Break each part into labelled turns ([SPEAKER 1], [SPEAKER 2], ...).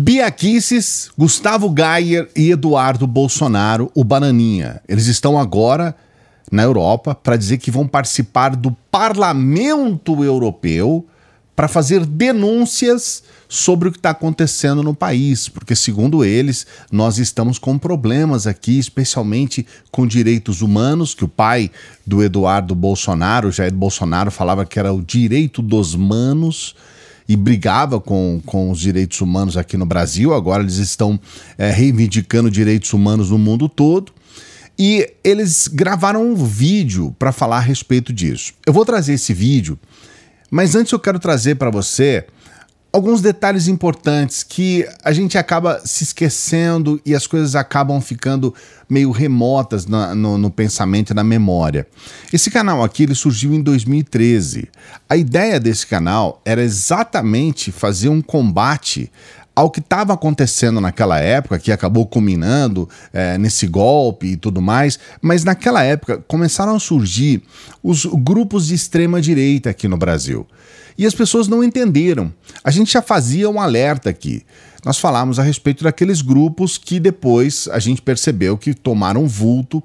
[SPEAKER 1] Bia Kicis, Gustavo Geyer e Eduardo Bolsonaro, o Bananinha. Eles estão agora na Europa para dizer que vão participar do Parlamento Europeu para fazer denúncias sobre o que está acontecendo no país, porque, segundo eles, nós estamos com problemas aqui, especialmente com direitos humanos, que o pai do Eduardo Bolsonaro, Jair Bolsonaro, falava que era o direito dos manos e brigava com, com os direitos humanos aqui no Brasil, agora eles estão é, reivindicando direitos humanos no mundo todo. E eles gravaram um vídeo para falar a respeito disso. Eu vou trazer esse vídeo, mas antes eu quero trazer para você alguns detalhes importantes que a gente acaba se esquecendo e as coisas acabam ficando meio remotas no, no, pensamento e na memória. Esse canal aqui ele surgiu em 2013. A ideia desse canal era exatamente fazer um combate ao que estava acontecendo naquela época, que acabou culminando é, nesse golpe e tudo mais, mas naquela época começaram a surgir os grupos de extrema direita aqui no Brasil. E as pessoas não entenderam. A gente já fazia um alerta aqui. Nós falamos a respeito daqueles grupos que depois a gente percebeu que tomaram vulto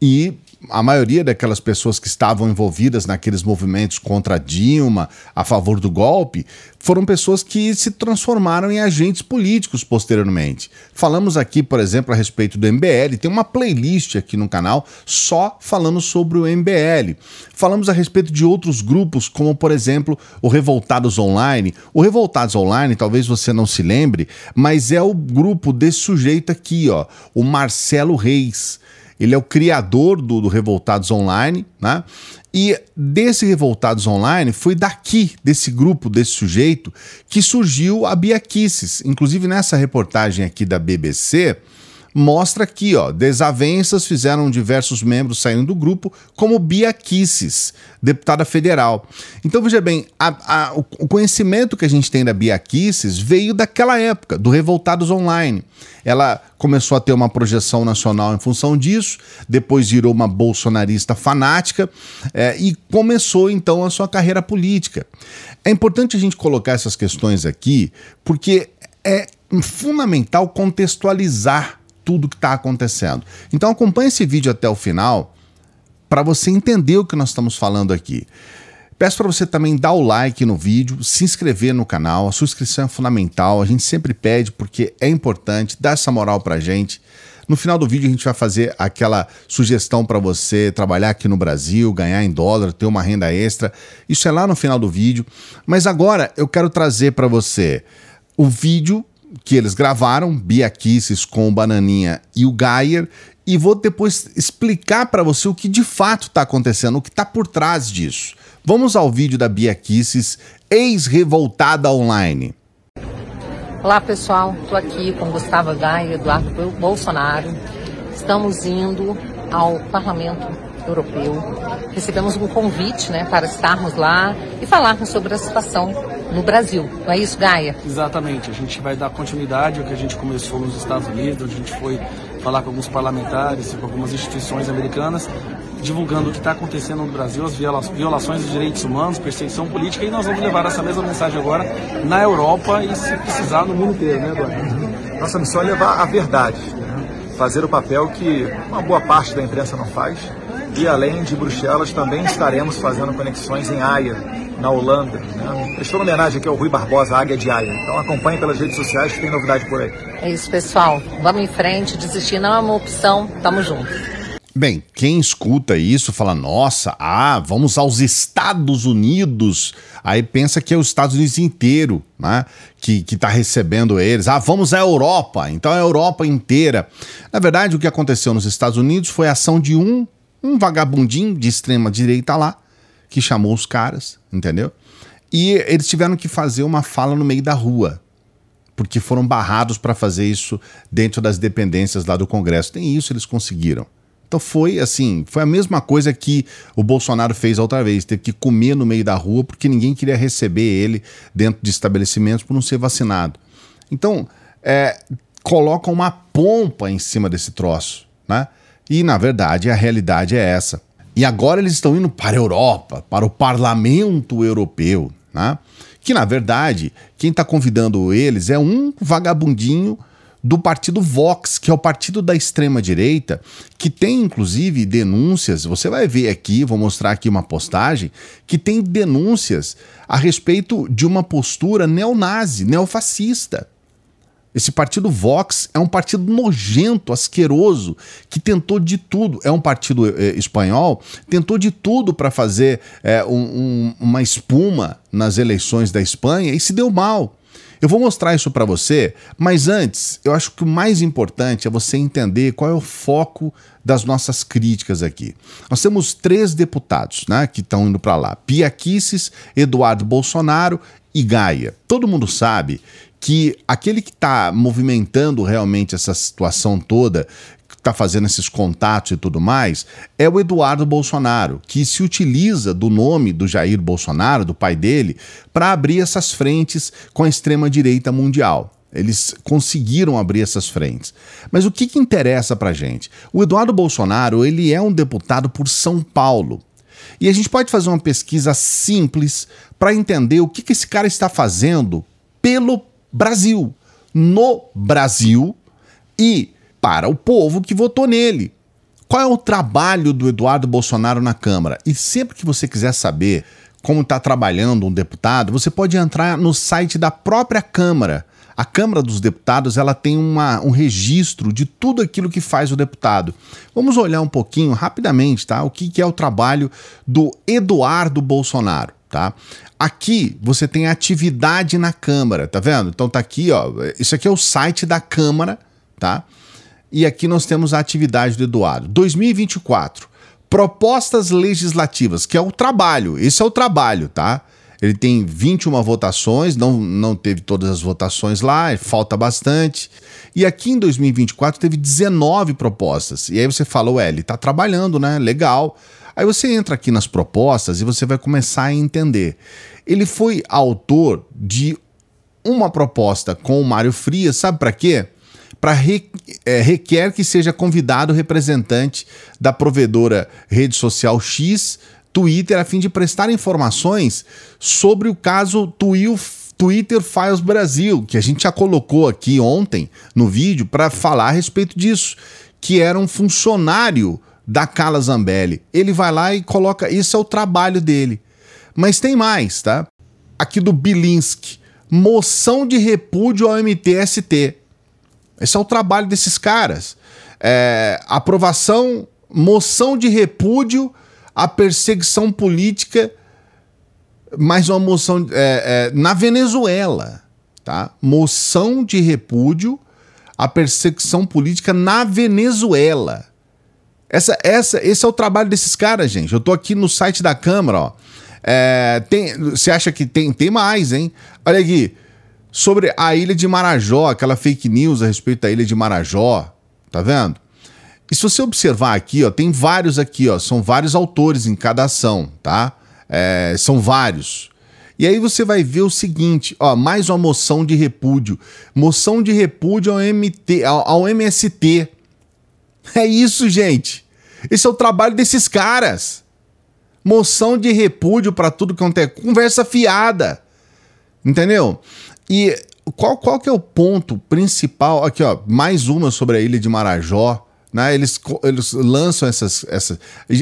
[SPEAKER 1] e a maioria daquelas pessoas que estavam envolvidas naqueles movimentos contra Dilma, a favor do golpe, foram pessoas que se transformaram em agentes políticos posteriormente. Falamos aqui, por exemplo, a respeito do MBL, tem uma playlist aqui no canal só falando sobre o MBL. Falamos a respeito de outros grupos, como por exemplo o Revoltados Online. O Revoltados Online, talvez você não se lembre, mas é o grupo desse sujeito aqui, ó, o Marcelo Reis. Ele é o criador do, do Revoltados Online, né? E desse Revoltados Online foi daqui, desse grupo, desse sujeito, que surgiu a Bia Kisses. Inclusive nessa reportagem aqui da BBC, mostra aqui, ó, desavenças fizeram diversos membros saírem do grupo, como Bia Kisses, deputada federal. Então veja bem, a, a, o conhecimento que a gente tem da Bia Kisses veio daquela época, do Revoltados Online. Ela começou a ter uma projeção nacional em função disso, depois virou uma bolsonarista fanática é, e começou então a sua carreira política. É importante a gente colocar essas questões aqui, porque é fundamental contextualizar tudo que está acontecendo. Então acompanhe esse vídeo até o final para você entender o que nós estamos falando aqui. Peço para você também dar o like no vídeo, se inscrever no canal, a sua inscrição é fundamental, a gente sempre pede porque é importante, dá essa moral para a gente. No final do vídeo a gente vai fazer aquela sugestão para você trabalhar aqui no Brasil, ganhar em dólar, ter uma renda extra. Isso é lá no final do vídeo. Mas agora eu quero trazer para você o vídeo que eles gravaram, Bia Kisses com o Bananinha e o Geyer, e vou depois explicar para você o que de fato está acontecendo, o que está por trás disso. Vamos ao vídeo da Bia Kisses, ex-revoltada online. Olá pessoal, estou aqui com Gustavo Gaia Eduardo Bolsonaro. Estamos indo ao Parlamento Europeu. Recebemos um convite né, para estarmos lá e falarmos sobre a situação no Brasil. Não é isso, Gaia? Exatamente. A gente vai dar continuidade ao que a gente começou nos Estados Unidos, onde a gente foi falar com alguns parlamentares e com algumas instituições americanas, divulgando o que está acontecendo no Brasil, as violações dos direitos humanos, perseguição política, e nós vamos levar essa mesma mensagem agora na Europa e, se precisar, no mundo inteiro, né, Eduardo? Nossa missão é levar a verdade, né? fazer o papel que uma boa parte da imprensa não faz, e além de Bruxelas, também estaremos fazendo conexões em Haia, na Holanda. Né? Prestou homenagem aqui ao Rui Barbosa, Águia de Aia. Então acompanhe pelas redes sociais que tem novidade por aí. É isso, pessoal. Vamos em frente, desistir não é uma opção. Tamo junto. Bem, quem escuta isso fala, nossa, ah, vamos aos Estados Unidos. Aí pensa que é os Estados Unidos inteiro, né? Que, que tá recebendo eles. Ah, vamos à Europa. Então é a Europa inteira. Na verdade, o que aconteceu nos Estados Unidos foi a ação de um, um vagabundinho de extrema direita lá, que chamou os caras, entendeu? E eles tiveram que fazer uma fala no meio da rua, porque foram barrados para fazer isso dentro das dependências lá do Congresso. Nem isso eles conseguiram. Então foi assim, foi a mesma coisa que o Bolsonaro fez outra vez, teve que comer no meio da rua porque ninguém queria receber ele dentro de estabelecimentos por não ser vacinado. Então, é, uma pompa em cima desse troço, né? E na verdade a realidade é essa. E agora eles estão indo para a Europa, para o Parlamento Europeu, né? que na verdade quem está convidando eles é um vagabundinho do partido Vox, que é o partido da extrema direita, que tem inclusive denúncias. Você vai ver aqui, vou mostrar aqui uma postagem que tem denúncias a respeito de uma postura neonazi, neofascista. Esse partido Vox é um partido nojento, asqueroso, que tentou de tudo. É um partido eh, eh, espanhol, tentou de tudo para fazer eh, um, um, uma espuma nas eleições da Espanha e se deu mal. Eu vou mostrar isso para você, mas antes, eu acho que o mais importante é você entender qual é o foco das nossas críticas aqui. Nós temos três deputados né, que estão indo para lá: Pia Kisses, Eduardo Bolsonaro e Gaia. Todo mundo sabe que aquele que está movimentando realmente essa situação toda, está fazendo esses contatos e tudo mais é o Eduardo Bolsonaro, que se utiliza do nome do Jair Bolsonaro, do pai dele, para abrir essas frentes com a extrema-direita mundial. Eles conseguiram abrir essas frentes. Mas o que, que interessa para gente? O Eduardo Bolsonaro ele é um deputado por São Paulo. E a gente pode fazer uma pesquisa simples para entender o que, que esse cara está fazendo pelo Brasil. No Brasil e para o povo que votou nele. Qual é o trabalho do Eduardo Bolsonaro na Câmara? E sempre que você quiser saber como está trabalhando um deputado, você pode entrar no site da própria Câmara. A Câmara dos Deputados ela tem uma, um registro de tudo aquilo que faz o deputado. Vamos olhar um pouquinho rapidamente, tá? O que, que é o trabalho do Eduardo Bolsonaro? tá? Aqui você tem atividade na Câmara, tá vendo? Então tá aqui, ó, isso aqui é o site da Câmara, tá? E aqui nós temos a atividade do Eduardo. 2024, propostas legislativas, que é o trabalho, esse é o trabalho, tá? Ele tem 21 votações, não, não teve todas as votações lá, falta bastante. E aqui em 2024 teve 19 propostas. E aí você fala, ué, ele tá trabalhando, né? Legal. Legal Aí você entra aqui nas propostas e você vai começar a entender. Ele foi autor de uma proposta com o Mário Frias, sabe para quê? Para re, é, requer que seja convidado representante da provedora rede social X, Twitter, a fim de prestar informações sobre o caso Tuil Twitter Files Brasil, que a gente já colocou aqui ontem no vídeo para falar a respeito disso, que era um funcionário da Carla Zambelli. Ele vai lá e coloca. Isso é o trabalho dele. Mas tem mais, tá? Aqui do Bilinski. Moção de repúdio ao MTST. Esse é o trabalho desses caras. É, aprovação, moção de repúdio à perseguição política, mais uma moção é, é, na Venezuela, tá? Moção de repúdio à perseguição política na Venezuela. Essa, essa, esse é o trabalho desses caras, gente. Eu tô aqui no site da Câmara, ó. É, tem, você acha que tem? Tem mais, hein? Olha aqui. Sobre a ilha de Marajó, aquela fake news a respeito da ilha de Marajó, tá vendo? E se você observar aqui, ó, tem vários aqui, ó, são vários autores em cada ação, tá? É, são vários. E aí você vai ver o seguinte, ó, mais uma moção de repúdio. Moção de repúdio ao, MT, ao, ao MST, É isso, gente. Esse é o trabalho desses caras. Moção de repúdio para tudo não é conversa fiada. Entendeu? E qual, qual que é o ponto principal? Aqui, ó, mais uma sobre a ilha de Marajó. Né? Eles, eles lançam essas, essas.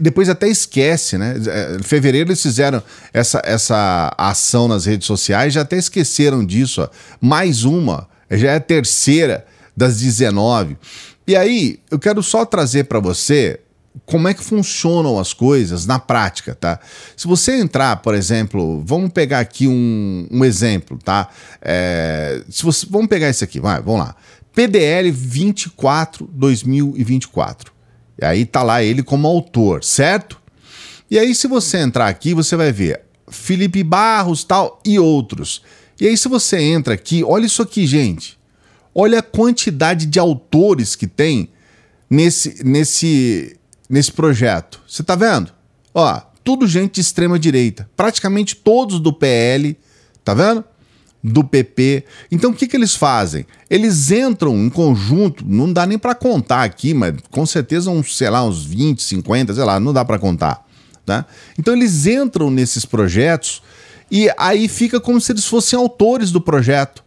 [SPEAKER 1] Depois até esquece, né? É, em fevereiro eles fizeram essa, essa ação nas redes sociais, já até esqueceram disso. Ó. Mais uma, já é a terceira das 19. E aí, eu quero só trazer para você como é que funcionam as coisas na prática, tá? Se você entrar, por exemplo, vamos pegar aqui um, um exemplo, tá? É, se você, vamos pegar esse aqui, vai, vamos lá. PDL 24 2024. E aí tá lá ele como autor, certo? E aí se você entrar aqui, você vai ver Felipe Barros, tal e outros. E aí se você entra aqui, olha isso aqui, gente. Olha a quantidade de autores que tem nesse, nesse, nesse projeto. Você tá vendo? Ó, tudo gente de extrema direita. Praticamente todos do PL, tá vendo? Do PP. Então o que, que eles fazem? Eles entram em conjunto, não dá nem para contar aqui, mas com certeza uns, sei lá, uns 20, 50, sei lá, não dá para contar. Tá? Então eles entram nesses projetos e aí fica como se eles fossem autores do projeto.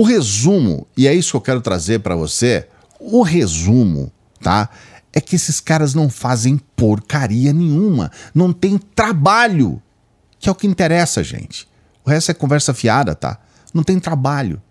[SPEAKER 1] O resumo, e é isso que eu quero trazer para você, o resumo, tá? É que esses caras não fazem porcaria nenhuma, não tem trabalho, que é o que interessa, gente. O resto é conversa fiada, tá? Não tem trabalho.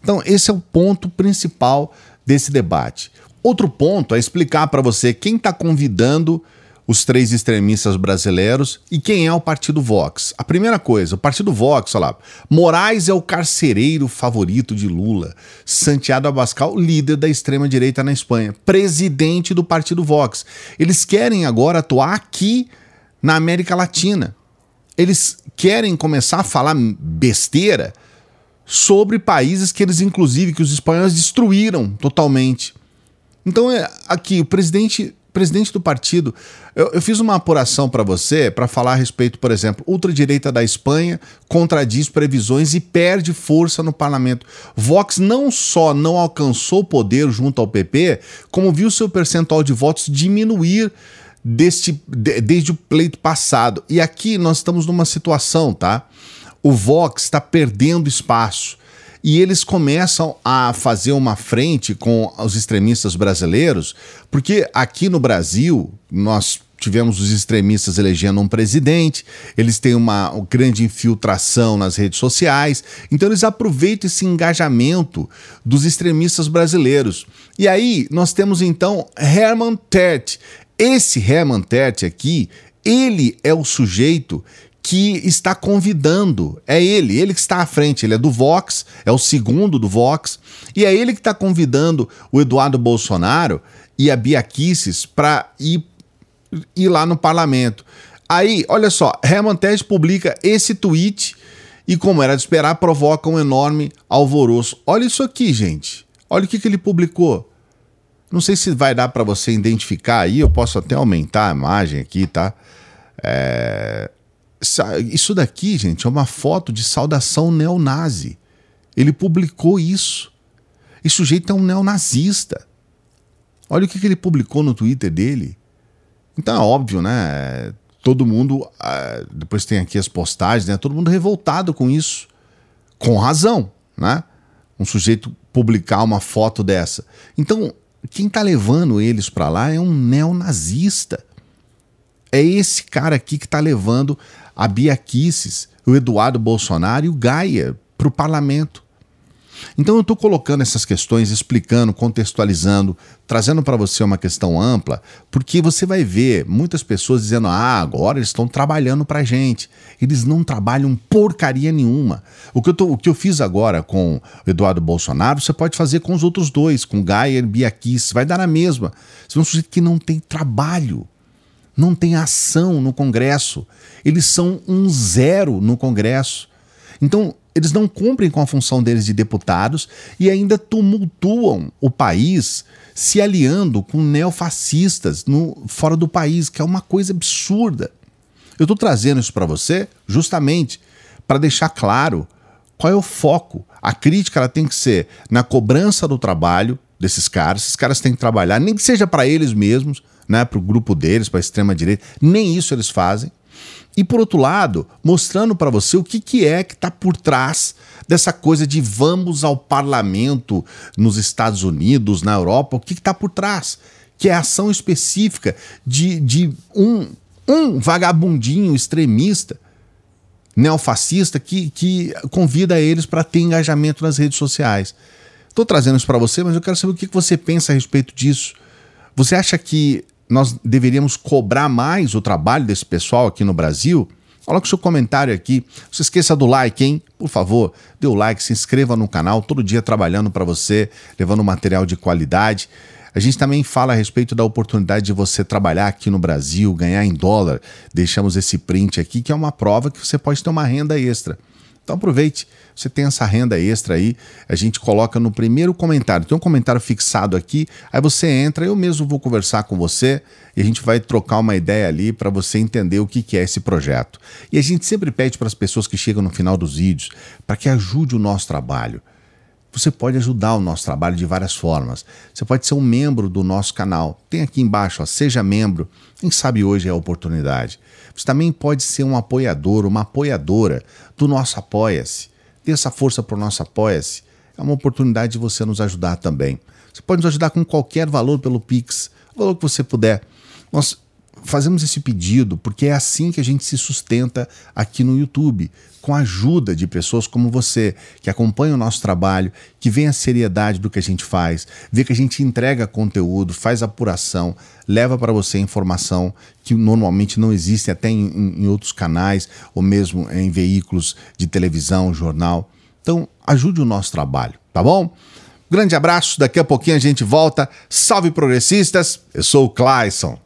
[SPEAKER 1] Então, esse é o ponto principal desse debate. Outro ponto é explicar para você quem está convidando os três extremistas brasileiros e quem é o Partido Vox. A primeira coisa, o Partido Vox, olha lá, Moraes é o carcereiro favorito de Lula, Santiago Abascal, líder da extrema-direita na Espanha, presidente do Partido Vox. Eles querem agora atuar aqui na América Latina. Eles querem começar a falar besteira sobre países que eles, inclusive, que os espanhóis destruíram totalmente. Então, é, aqui, o presidente presidente do partido. Eu, eu fiz uma apuração para você para falar a respeito, por exemplo, ultradireita da Espanha contradiz previsões e perde força no parlamento. Vox não só não alcançou poder junto ao PP, como viu seu percentual de votos diminuir deste, de, desde o pleito passado. E aqui nós estamos numa situação, tá? O Vox está perdendo espaço e eles começam a fazer uma frente com os extremistas brasileiros, porque aqui no Brasil nós tivemos os extremistas elegendo um presidente, eles têm uma grande infiltração nas redes sociais, então eles aproveitam esse engajamento dos extremistas brasileiros. E aí nós temos então Herman Tert. Esse Herman Tert aqui, ele é o sujeito que está convidando. É ele, ele que está à frente, ele é do Vox, é o segundo do Vox, e é ele que está convidando o Eduardo Bolsonaro e a Bia Kisses para ir, ir lá no parlamento. Aí, olha só, Herman publica esse tweet e, como era de esperar, provoca um enorme alvoroço. Olha isso aqui, gente. Olha o que, que ele publicou. Não sei se vai dar para você identificar aí, eu posso até aumentar a imagem aqui, tá? É... Isso daqui, gente, é uma foto de saudação neonazi. Ele publicou isso. Esse sujeito é um neonazista. Olha o que, ele publicou no Twitter dele. Então é óbvio, né? Todo mundo. Ah, depois tem aqui as postagens, né? Todo mundo revoltado com isso. Com razão, né? Um sujeito publicar uma foto dessa. Então, quem tá levando eles para lá é um neonazista. É esse cara aqui que tá levando a Bia Kisses, o Eduardo Bolsonaro e o Gaia para o parlamento. Então eu estou colocando essas questões, explicando, contextualizando, trazendo para você uma questão ampla, porque você vai ver muitas pessoas dizendo: ah, agora eles estão trabalhando para gente. Eles não trabalham porcaria nenhuma. O que, eu tô, o que eu fiz agora com o Eduardo Bolsonaro, você pode fazer com os outros dois, com Gaia e Biaquis, vai dar na mesma. Você é um sujeito que não tem trabalho não tem ação no Congresso. Eles são um zero no Congresso. Então, eles não cumprem com a função deles de deputados e ainda tumultuam o país se aliando com neofascistas no, fora do país, que é uma coisa absurda. Eu estou trazendo isso para você justamente para deixar claro qual é o foco. A crítica ela tem que ser na cobrança do trabalho desses caras, esses caras têm que trabalhar, nem que seja para eles mesmos, né, para o grupo deles, para a extrema-direita. Nem isso eles fazem. E por outro lado, mostrando para você o que, que é que está por trás dessa coisa de vamos ao parlamento nos Estados Unidos, na Europa, o que está por trás? Que é a ação específica de, de um, um vagabundinho extremista neofascista que, que convida eles para ter engajamento nas redes sociais. Estou trazendo isso para você, mas eu quero saber o que você pensa a respeito disso. Você acha que nós deveríamos cobrar mais o trabalho desse pessoal aqui no Brasil? Coloque seu comentário aqui. Não se esqueça do like, hein? Por favor, dê o like, se inscreva no canal, todo dia trabalhando para você, levando material de qualidade. A gente também fala a respeito da oportunidade de você trabalhar aqui no Brasil, ganhar em dólar. Deixamos esse print aqui, que é uma prova que você pode ter uma renda extra. Então aproveite, você tem essa renda extra aí, a gente coloca no primeiro comentário. Tem um comentário fixado aqui, aí você entra, eu mesmo vou conversar com você e a gente vai trocar uma ideia ali para você entender o que, que é esse projeto. E a gente sempre pede para as pessoas que chegam no final dos vídeos para que ajude o nosso trabalho. Você pode ajudar o nosso trabalho de várias formas. Você pode ser um membro do nosso canal. Tem aqui embaixo, ó, seja membro. Quem sabe hoje é a oportunidade. Você também pode ser um apoiador, uma apoiadora do nosso Apoia-se. Dê essa força para o nosso Apoia-se. É uma oportunidade de você nos ajudar também. Você pode nos ajudar com qualquer valor pelo Pix, o valor que você puder. Nós fazemos esse pedido porque é assim que a gente se sustenta aqui no YouTube, com a ajuda de pessoas como você, que acompanha o nosso trabalho, que vê a seriedade do que a gente faz, vê que a gente entrega conteúdo, faz apuração, leva para você informação que normalmente não existe até em, em outros canais ou mesmo em veículos de televisão, jornal. Então, ajude o nosso trabalho, tá bom? Grande abraço, daqui a pouquinho a gente volta. Salve progressistas, eu sou o Clayson.